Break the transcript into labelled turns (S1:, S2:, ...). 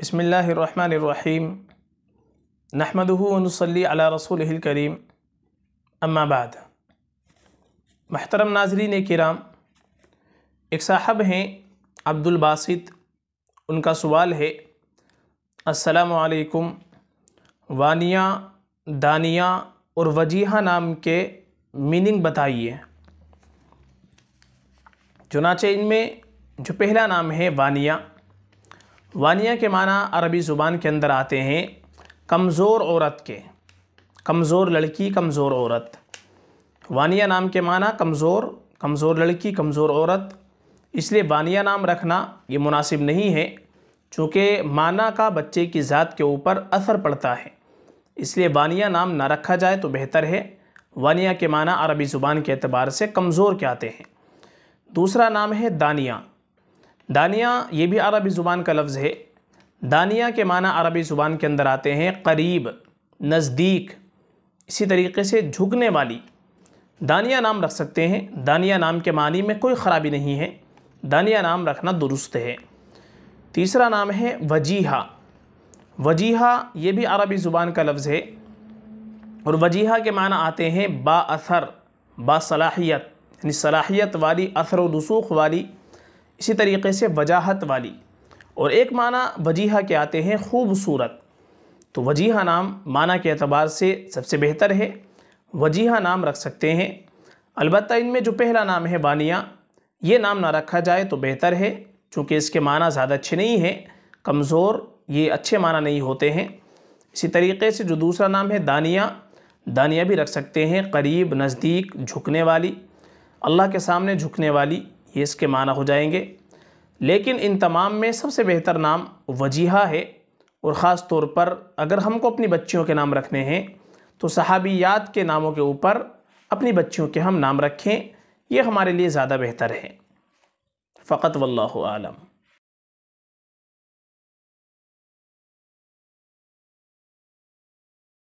S1: बसमीम नहमदूनसली अला रसूल करीम अम्माबाद महतरम नाजरीन कराम एक साहब हैं अब्दुल बासित उनका सवाल है असलकुम वानिया दानिया और वजीहा नाम के मीनिंग बताइए चुनाचे इनमें जो पहला नाम है वानिया वानिया के माना अरबी ज़ुबान के अंदर आते हैं कमज़ोर औरत के कमज़ोर लड़की कमज़ोर औरत वानिया नाम के माना कमज़ोर कमज़ोर लड़की कमज़ोर औरत इसलिए वानिया नाम रखना ये मुनासिब नहीं है चूँकि माना का बच्चे की ज़ात के ऊपर असर पड़ता है इसलिए वानिया नाम ना रखा जाए तो बेहतर है वानिया के माना अरबी ज़ुबान के अतबार से कमज़ोर के आते हैं दूसरा नाम है दानिया दानिया ये भी अरबी ज़ुबान का लफ्ज़ है दानिया के माना अरबी ज़ुबान के अंदर आते हैं करीब नज़दीक इसी तरीके से झुकने वाली दानिया नाम रख सकते हैं दानिया नाम के मानी में कोई ख़राबी नहीं है दानिया नाम रखना दुरुस्त है तीसरा नाम है वजीहा वजीहा ये भी अरबी ज़ुबान का लफ्ज़ है और वजीहा के माना आते हैं बा असर बासलाहियत यानी सलाहियत वाली असर व रसूख वाली इसी तरीके से वजाहत वाली और एक माना वजीहा के आते हैं खूबसूरत तो वजीहा नाम माना के अतबार से सबसे बेहतर है वजीहा नाम रख सकते हैं अलबत् इनमें जो पहला नाम है बानिया ये नाम ना रखा जाए तो बेहतर है चूँकि इसके माना ज़्यादा अच्छे नहीं हैं कमज़ोर ये अच्छे माना नहीं होते हैं इसी तरीके से जो दूसरा नाम है दानिया दानिया भी रख सकते हैं करीब नज़दीक झुकने वाली अल्लाह के सामने झुकने वाली ये इसके माना हो जाएंगे लेकिन इन तमाम में सबसे बेहतर नाम वजीहा है और ख़ास तौर पर अगर हमको अपनी बच्चियों के नाम रखने हैं तो सहाबियात के नामों के ऊपर अपनी बच्चियों के हम नाम रखें ये हमारे लिए ज़्यादा बेहतर है फ़कत वल्लम